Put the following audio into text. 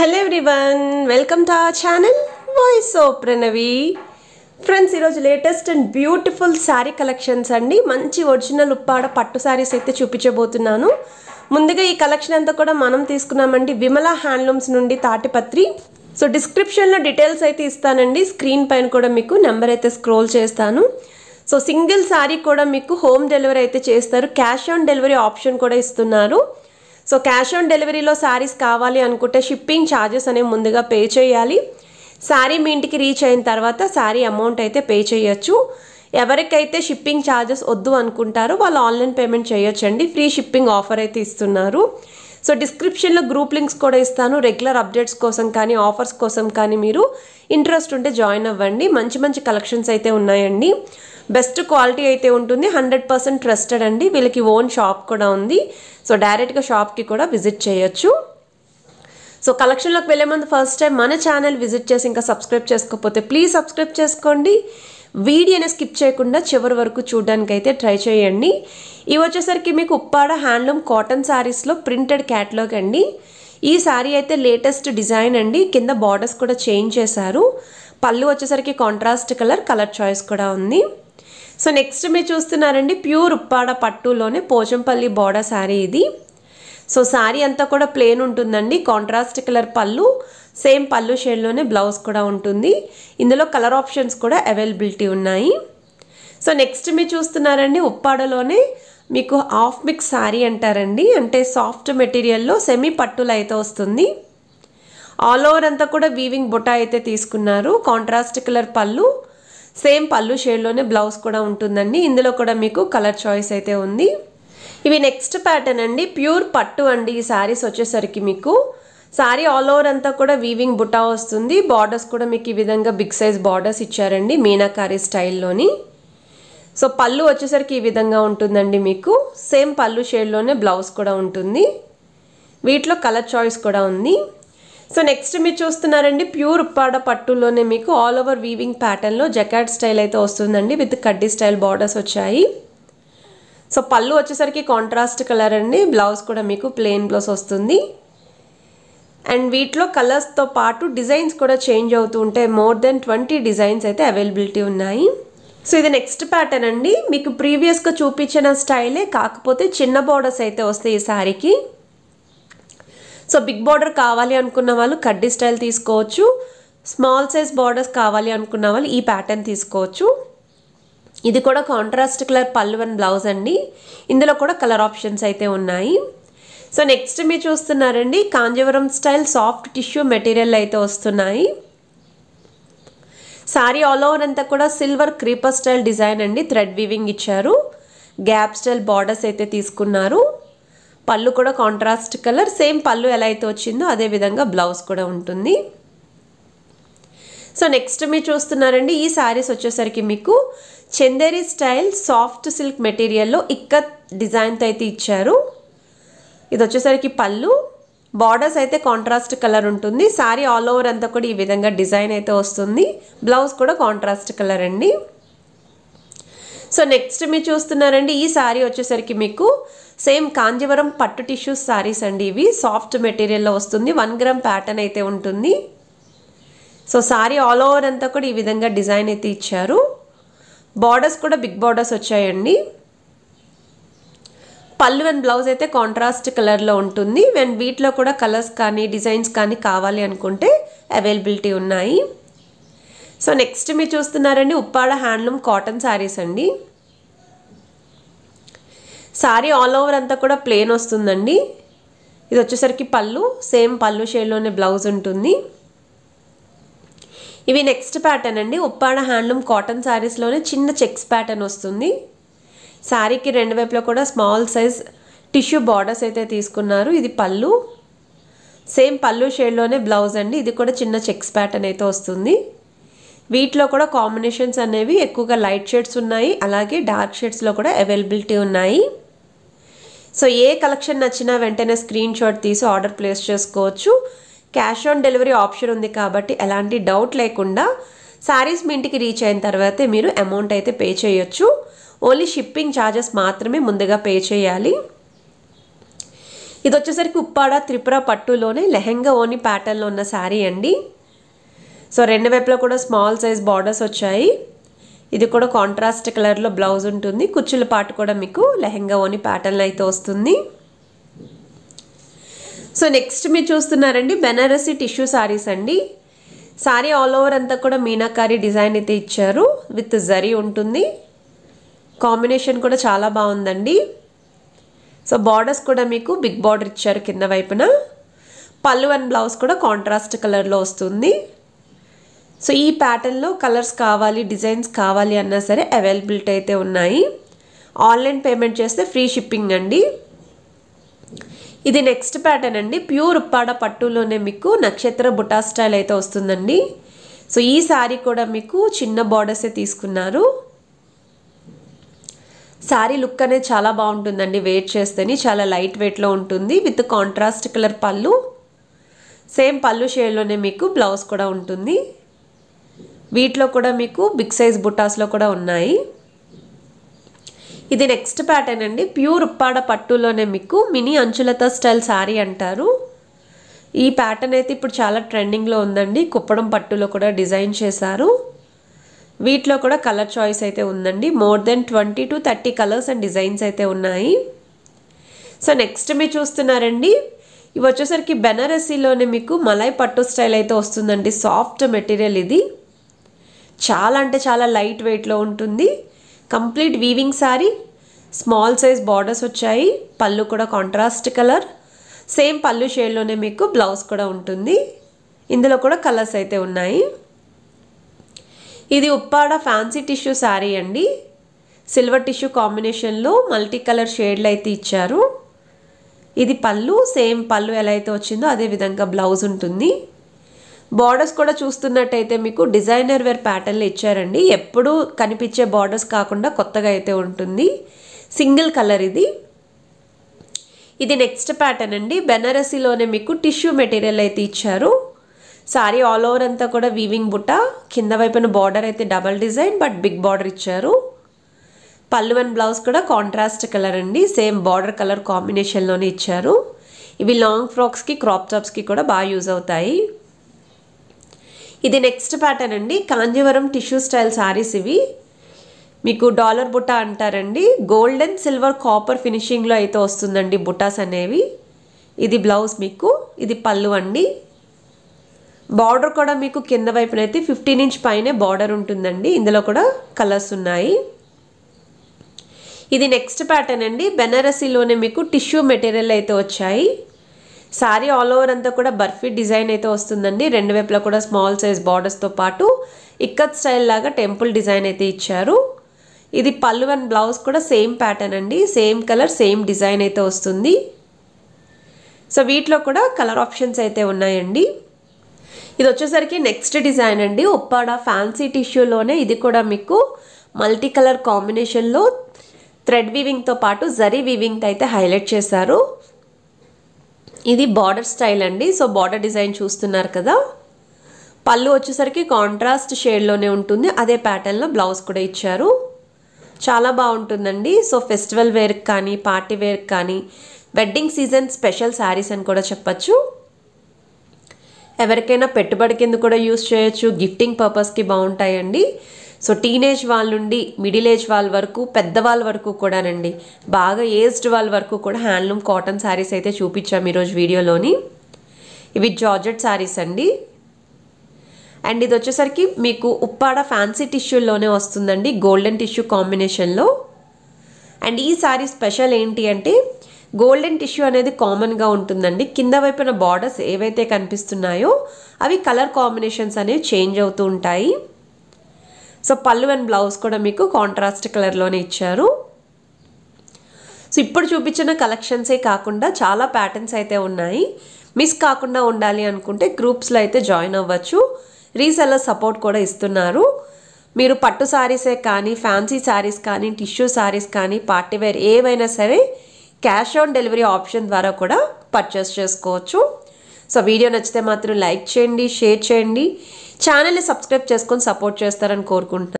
hello everyone welcome to our channel voice of Pranavi friends ఈరోజు latest and beautiful sari collections అండి మంచి original Uppada పట్టు శారీస్ అయితే చూపించబోతున్నాను ముందుగా ఈ కలెక్షన్ అంతా కూడా మనం తీసుకున్నామండి విమల హ్యాండ్లూమ్స్ నుండి తాటిపత్రి సో డిస్క్రిప్షన్లో డీటెయిల్స్ అయితే ఇస్తానండి స్క్రీన్ పైన కూడా మీకు నెంబర్ అయితే స్క్రోల్ చేస్తాను సో సింగిల్ శారీ కూడా మీకు హోమ్ డెలివరీ అయితే చేస్తారు క్యాష్ ఆన్ డెలివరీ ఆప్షన్ కూడా ఇస్తున్నారు సో క్యాష్ ఆన్ డెలివరీలో శారీస్ కావాలి అనుకుంటే షిప్పింగ్ ఛార్జెస్ అనేవి ముందుగా పే చేయాలి శారీ మీ ఇంటికి రీచ్ అయిన తర్వాత శారీ అమౌంట్ అయితే పే చేయొచ్చు ఎవరికైతే షిప్పింగ్ ఛార్జెస్ వద్దు అనుకుంటారో వాళ్ళు ఆన్లైన్ పేమెంట్ చేయొచ్చండి ఫ్రీ షిప్పింగ్ ఆఫర్ అయితే ఇస్తున్నారు సో డిస్క్రిప్షన్లో గ్రూప్ లింక్స్ కూడా ఇస్తాను రెగ్యులర్ అప్డేట్స్ కోసం కానీ ఆఫర్స్ కోసం కానీ మీరు ఇంట్రెస్ట్ ఉంటే జాయిన్ అవ్వండి మంచి మంచి కలెక్షన్స్ అయితే ఉన్నాయండి బెస్ట్ క్వాలిటీ అయితే ఉంటుంది హండ్రెడ్ పర్సెంట్ ట్రస్టెడ్ అండి వీళ్ళకి ఓన్ షాప్ కూడా ఉంది సో డైరెక్ట్గా షాప్కి కూడా విజిట్ చేయొచ్చు సో కలెక్షన్లోకి వెళ్ళే ముందు ఫస్ట్ టైం మన ఛానల్ విజిట్ చేసి ఇంకా సబ్స్క్రైబ్ చేసుకోకపోతే ప్లీజ్ సబ్స్క్రైబ్ చేసుకోండి వీడియోనే స్కిప్ చేయకుండా చివరి వరకు చూడడానికి అయితే ట్రై చేయండి ఇవి వచ్చేసరికి మీకు ఉప్పాడ హ్యాండ్లూమ్ కాటన్ శారీస్లో ప్రింటెడ్ క్యాట్లాగ్ అండి ఈ శారీ అయితే లేటెస్ట్ డిజైన్ అండి కింద బార్డర్స్ కూడా చేంజ్ చేశారు పళ్ళు వచ్చేసరికి కాంట్రాస్ట్ కలర్ కలర్ చాయిస్ కూడా ఉంది సో నెక్స్ట్ మీరు చూస్తున్నారండి ప్యూర్ ఉప్పాడ పట్టులోనే పోచంపల్లి బోడా శారీ ఇది సో శారీ అంతా కూడా ప్లేన్ ఉంటుందండి కాంట్రాస్ట్ కలర్ పళ్ళు సేమ్ పళ్ళు షేడ్లోనే బ్లౌజ్ కూడా ఉంటుంది ఇందులో కలర్ ఆప్షన్స్ కూడా అవైలబిలిటీ ఉన్నాయి సో నెక్స్ట్ మీరు చూస్తున్నారండి ఉప్పాడలోనే మీకు హాఫ్ మిక్స్ శారీ అంటారండి అంటే సాఫ్ట్ మెటీరియల్లో సెమీ పట్టులు అయితే వస్తుంది ఆల్ ఓవర్ అంతా కూడా వీవింగ్ బుటా అయితే తీసుకున్నారు కాంట్రాస్ట్ కలర్ పళ్ళు సేమ్ పళ్ళు షేడ్లోనే బ్లౌజ్ కూడా ఉంటుందండి ఇందులో కూడా మీకు కలర్ చాయిస్ అయితే ఉంది ఇవి నెక్స్ట్ ప్యాటర్న్ అండి ప్యూర్ పట్టు అండి ఈ శారీస్ వచ్చేసరికి మీకు శారీ ఆల్ ఓవర్ అంతా కూడా వీవింగ్ బుటా వస్తుంది బార్డర్స్ కూడా మీకు ఈ విధంగా బిగ్ సైజ్ బార్డర్స్ ఇచ్చారండి మీనాకారీ స్టైల్లోని సో పళ్ళు వచ్చేసరికి ఈ విధంగా ఉంటుందండి మీకు సేమ్ పళ్ళు షేడ్లోనే బ్లౌజ్ కూడా ఉంటుంది వీటిలో కలర్ చాయిస్ కూడా ఉంది సో నెక్స్ట్ మీరు చూస్తున్నారండి ప్యూర్ ఉప్పాడ పట్టులోనే మీకు ఆల్ ఓవర్ వీవింగ్ ప్యాటర్న్లో జకాట్ స్టైల్ అయితే వస్తుందండి విత్ కడ్డీ స్టైల్ బార్డర్స్ వచ్చాయి సో పళ్ళు వచ్చేసరికి కాంట్రాస్ట్ కలర్ అండి బ్లౌజ్ కూడా మీకు ప్లెయిన్ బ్లౌజ్ వస్తుంది అండ్ వీటిలో కలర్స్తో పాటు డిజైన్స్ కూడా చేంజ్ అవుతూ ఉంటే మోర్ దెన్ ట్వంటీ డిజైన్స్ అయితే అవైలబిలిటీ ఉన్నాయి సో ఇది నెక్స్ట్ ప్యాటర్న్ అండి మీకు ప్రీవియస్గా చూపించిన స్టైలే కాకపోతే చిన్న బార్డర్స్ అయితే వస్తాయి ఈ శారీకి సో బిగ్ బార్డర్ కావాలి అనుకున్న వాళ్ళు కడ్డీ స్టైల్ తీసుకోవచ్చు స్మాల్ సైజ్ బార్డర్స్ కావాలి అనుకున్న వాళ్ళు ఈ ప్యాటర్న్ తీసుకోవచ్చు ఇది కూడా కాంట్రాస్ట్ కలర్ పళ్ళు అండ్ బ్లౌజ్ అండి ఇందులో కూడా కలర్ ఆప్షన్స్ అయితే ఉన్నాయి సో నెక్స్ట్ మీరు చూస్తున్నారండి Kanjeevaram style soft tissue material అయితే వస్తున్నాయి సారీ ఆల్ ఓవర్ అంతా కూడా సిల్వర్ క్రీపర్ స్టైల్ డిజైన్ అండి థ్రెడ్ వీవింగ్ ఇచ్చారు గ్యాప్ స్టైల్ బార్డర్స్ అయితే తీసుకున్నారు పళ్ళు కూడా కాంట్రాస్ట్ కలర్ సేమ్ పళ్ళు ఎలా అయితే వచ్చిందో అదే విధంగా బ్లౌజ్ కూడా ఉంటుంది సో నెక్స్ట్ మీరు చూస్తున్నారండి ఈ శారీస్ వచ్చేసరికి మీకు చందేరి స్టైల్ సాఫ్ట్ సిల్క్ మెటీరియల్లో ఇక్కత్ డిజైన్తో అయితే ఇచ్చారు ఇది వచ్చేసరికి పళ్ళు బార్డర్స్ అయితే కాంట్రాస్ట్ కలర్ ఉంటుంది శారీ ఆల్ ఓవర్ అంతా కూడా ఈ విధంగా డిజైన్ అయితే వస్తుంది బ్లౌజ్ కూడా కాంట్రాస్ట్ కలర్ అండి సో నెక్స్ట్ మీరు చూస్తున్నారండి ఈ శారీ వచ్చేసరికి మీకు సేమ్ కాంజీవరం పట్టు టిష్యూస్ శారీస్ అండి ఇవి సాఫ్ట్ మెటీరియల్లో వస్తుంది వన్ గ్రామ్ ప్యాటర్న్ అయితే ఉంటుంది సో శారీ ఆల్ ఓవర్ అంతా కూడా ఈ విధంగా డిజైన్ అయితే ఇచ్చారు బార్డర్స్ కూడా బిగ్ బార్డర్స్ వచ్చాయండి పళ్ళు అండ్ బ్లౌజ్ అయితే కాంట్రాస్ట్ కలర్లో ఉంటుంది అండ్ వీటిలో కూడా కలర్స్ కానీ డిజైన్స్ కానీ కావాలి అనుకుంటే అవైలబిలిటీ ఉన్నాయి సో నెక్స్ట్ మీరు చూస్తున్నారండి ఉప్పాడ హ్యాండ్లూమ్ కాటన్ శారీస్ అండి సారీ ఆల్ ఓవర్ అంతా కూడా ప్లేన్ వస్తుందండి ఇది వచ్చేసరికి పళ్ళు సేమ్ పళ్ళు షేడ్లోనే బ్లౌజ్ ఉంటుంది ఇవి నెక్స్ట్ ప్యాటర్న్ అండి ఉప్పాడ హ్యాండ్లూమ్ కాటన్ శారీస్లోనే చిన్న చెక్స్ ప్యాటర్న్ వస్తుంది శారీకి రెండు వైపులో కూడా స్మాల్ సైజ్ టిష్యూ బార్డర్స్ అయితే తీసుకున్నారు ఇది పళ్ళు సేమ్ పళ్ళు షేడ్లోనే బ్లౌజ్ అండి ఇది కూడా చిన్న చెక్స్ ప్యాటర్న్ అయితే వస్తుంది వీటిలో కూడా కాంబినేషన్స్ అనేవి ఎక్కువగా లైట్ షేడ్స్ ఉన్నాయి అలాగే డార్క్ షేడ్స్లో కూడా అవైలబిలిటీ ఉన్నాయి సో ఏ కలెక్షన్ నచ్చినా వెంటనే స్క్రీన్ షాట్ తీసి ఆర్డర్ ప్లేస్ చేసుకోవచ్చు క్యాష్ ఆన్ డెలివరీ ఆప్షన్ ఉంది కాబట్టి ఎలాంటి డౌట్ లేకుండా శారీస్ మీ ఇంటికి రీచ్ అయిన తర్వాతే మీరు అమౌంట్ అయితే పే చేయొచ్చు ఓన్లీ షిప్పింగ్ ఛార్జెస్ మాత్రమే ముందుగా పే చేయాలి ఇది వచ్చేసరికి ఉప్పాడ త్రిపుర పట్టులోనే లెహెంగా ఓని ప్యాటర్న్లో ఉన్న శారీ అండి సో రెండు వైపులో కూడా స్మాల్ సైజ్ బార్డర్స్ వచ్చాయి ఇది కూడా కాంట్రాస్ట్ కలర్లో బ్లౌజ్ ఉంటుంది కుచ్చుల పాటు కూడా మీకు లెహెంగా ఓని ప్యాటర్న్ అయితే వస్తుంది సో నెక్స్ట్ మీరు చూస్తున్నారండి బెనారసీ టిష్యూ శారీస్ అండి శారీ ఆల్ ఓవర్ అంతా కూడా మీనాకారి డిజైన్ అయితే ఇచ్చారు విత్ జరీ ఉంటుంది కాంబినేషన్ కూడా చాలా బాగుందండి సో బార్డర్స్ కూడా మీకు బిగ్ బార్డర్ ఇచ్చారు కింద వైపున పళ్ళు అండ్ బ్లౌజ్ కూడా కాంట్రాస్ట్ కలర్లో వస్తుంది సో ఈ ప్యాటర్న్లో కలర్స్ కావాలి డిజైన్స్ కావాలి అన్నా సరే అవైలబిలిటీ అయితే ఉన్నాయి ఆన్లైన్ పేమెంట్ చేస్తే ఫ్రీ షిప్పింగ్ అండి ఇది నెక్స్ట్ ప్యాటర్న్ అండి ప్యూర్ ఉప్పాడ పట్టులోనే మీకు నక్షత్ర బుటా స్టైల్ అయితే వస్తుందండి సో ఈ శారీ కూడా మీకు చిన్న బార్డర్సే తీసుకున్నారు శారీ లుక్ అనేది చాలా బాగుంటుందండి వెయిట్ చేస్తేనే చాలా లైట్ వెయిట్లో ఉంటుంది విత్ కాంట్రాస్ట్ కలర్ పళ్ళు సేమ్ పళ్ళు షేడ్లోనే మీకు బ్లౌజ్ కూడా ఉంటుంది వీటిలో కూడా మీకు బిగ్ సైజ్ బుటాస్లో కూడా ఉన్నాయి ఇది నెక్స్ట్ ప్యాటర్న్ అండి ప్యూర్ ఉప్పాడ పట్టులోనే మీకు మినీ అంచులత స్టైల్ శారీ అంటారు ఈ ప్యాటర్న్ అయితే ఇప్పుడు చాలా ట్రెండింగ్లో ఉందండి కుప్పడం పట్టులో కూడా డిజైన్ చేశారు వీటిలో కూడా కలర్ చాయిస్ అయితే ఉందండి more than twenty to thirty colours and designs అయితే ఉన్నాయి సో నెక్స్ట్ మీరు చూస్తున్నారండి ఇవి వచ్చేసరికి బెనారసీలోనే మీకు మలై పట్టు స్టైల్ అయితే వస్తుందండి సాఫ్ట్ మెటీరియల్ ఇది చాలా అంటే చాలా లైట్ వెయిట్లో ఉంటుంది complete weaving sari small size borders వచ్చాయి పళ్ళు కూడా కాంట్రాస్ట్ కలర్ సేమ్ పళ్ళు షేడ్లోనే మీకు బ్లౌజ్ కూడా ఉంటుంది ఇందులో కూడా కలర్స్ అయితే ఉన్నాయి ఇది ఉప్పాడ ఫ్యాన్సీ టిష్యూ శారీ అండి సిల్వర్ టిష్యూ కాంబినేషన్లో మల్టీ కలర్ షేడ్లు అయితే ఇచ్చారు ఇది పళ్ళు సేమ్ పళ్ళు ఎలా అయితే వచ్చిందో అదే విధంగా బ్లౌజ్ ఉంటుంది బార్డర్స్ కూడా చూస్తున్నట్టయితే మీకు డిజైనర్ వేర్ ప్యాటర్న్లు ఇచ్చారండి ఎప్పుడూ కనిపించే బార్డర్స్ కాకుండా కొత్తగా అయితే ఉంటుంది సింగిల్ కలర్ ఇది ఇది నెక్స్ట్ ప్యాటర్న్ అండి బెనారసీలోనే మీకు టిష్యూ మెటీరియల్ అయితే ఇచ్చారు సారీ ఆల్ ఓవర్ అంతా కూడా వీవింగ్ బుట్ట కింద వైపున బార్డర్ అయితే double design but big border ఇచ్చారు పళ్ళు అండ్ బ్లౌజ్ కూడా కాంట్రాస్ట్ కలర్ అండి సేమ్ బార్డర్ కలర్ కాంబినేషన్లోనే ఇచ్చారు ఇవి లాంగ్ ఫ్రాక్స్కి క్రాప్ టాప్స్కి కూడా బాగా యూజ్ అవుతాయి ఇది నెక్స్ట్ ప్యాటర్న్ అండి కాంజీవరం టిష్యూ స్టైల్ శారీస్ ఇవి మీకు డాలర్ బుట్ట అంటారండి గోల్డ్ అండ్ సిల్వర్ కాపర్ ఫినిషింగ్లో అయితే వస్తుందండి బుటాస్ అనేవి ఇది బ్లౌజ్ మీకు ఇది పళ్ళు అండి బార్డర్ కూడా మీకు కింద వైపునైతే ఫిఫ్టీన్ ఇంచ్ పైనే బార్డర్ ఉంటుందండి ఇందులో కూడా కలర్స్ ఉన్నాయి ఇది నెక్స్ట్ ప్యాటర్న్ అండి బెనారసీలోనే మీకు టిష్యూ మెటీరియల్ అయితే వచ్చాయి శారీ ఆల్ ఓవర్ అంతా కూడా బర్ఫీ డిజైన్ అయితే వస్తుందండి రెండు వైపులా కూడా స్మాల్ సైజ్ బార్డర్స్తో పాటు ఇక్కత్ స్టైల్ లాగా టెంపుల్ డిజైన్ అయితే ఇచ్చారు ఇది పళ్ళు అండ్ బ్లౌజ్ కూడా సేమ్ ప్యాటర్న్ అండి సేమ్ కలర్ సేమ్ డిజైన్ అయితే వస్తుంది సో వీటిలో కూడా కలర్ ఆప్షన్స్ అయితే ఉన్నాయండి ఇది వచ్చేసరికి నెక్స్ట్ డిజైన్ అండి ఉప్పాడ ఫ్యాన్సీ టిష్యూలోనే ఇది కూడా మీకు మల్టీ కలర్ కాంబినేషన్లో థ్రెడ్ వీవింగ్తో పాటు జరీ వివింగ్ అయితే హైలైట్ చేశారు ఇది బార్డర్ స్టైల్ అండి సో బార్డర్ డిజైన్ చూస్తున్నారు కదా పళ్ళు వచ్చేసరికి కాంట్రాస్ట్ షేడ్లోనే ఉంటుంది అదే ప్యాటర్న్లో బ్లౌజ్ కూడా ఇచ్చారు చాలా బాగుంటుందండి సో ఫెస్టివల్ వేర్కి కానీ పార్టీ వేర్కి కానీ వెడ్డింగ్ సీజన్ స్పెషల్ శారీస్ అని కూడా చెప్పచ్చు ఎవరికైనా పెట్టుబడి కింద కూడా యూస్ చేయొచ్చు గిఫ్టింగ్ పర్పస్కి బాగుంటాయండి సో టీనేజ్ వాళ్ళ నుండి మిడిల్ ఏజ్ వాళ్ళ వరకు పెద్దవాళ్ళ వరకు కూడానండి బాగా ఏజ్డ్ వాళ్ళ వరకు కూడా హ్యాండ్లూమ్ కాటన్ శారీస్ అయితే చూపించాము ఈరోజు వీడియోలోని ఇవి జార్జెట్ శారీస్ అండి అండ్ ఇది వచ్చేసరికి మీకు ఉప్పాడ ఫ్యాన్సీ టిష్యూలోనే వస్తుందండి గోల్డెన్ టిష్యూ కాంబినేషన్లో అండ్ ఈ శారీ స్పెషల్ ఏంటి అంటే గోల్డెన్ టిష్యూ అనేది కామన్గా ఉంటుందండి కింద వైపున బార్డర్స్ ఏవైతే కనిపిస్తున్నాయో అవి కలర్ కాంబినేషన్స్ అనేవి చేంజ్ అవుతూ ఉంటాయి సో పళ్ళు అండ్ బ్లౌజ్ కూడా మీకు కాంట్రాస్ట్ కలర్లోనే ఇచ్చారు సో ఇప్పుడు చూపించిన కలెక్షన్సే కాకుండా చాలా ప్యాటర్న్స్ అయితే ఉన్నాయి మిస్ కాకుండా ఉండాలి అనుకుంటే గ్రూప్స్లో అయితే జాయిన్ అవ్వచ్చు రీసెలర్ సపోర్ట్ కూడా ఇస్తున్నారు మీరు పట్టు శారీసే కానీ ఫ్యాన్సీ శారీస్ కానీ టిష్యూ శారీస్ కానీ పార్టీవేర్ ఏవైనా సరే క్యాష్ ఆన్ డెలివరీ ఆప్షన్ ద్వారా కూడా పర్చేస్ చేసుకోవచ్చు సో వీడియో నచ్చితే మాత్రం లైక్ చేయండి షేర్ చేయండి ఛానల్ని సబ్స్క్రైబ్ చేసుకొని సపోర్ట్ చేస్తారని కోరుకుంటున్నాను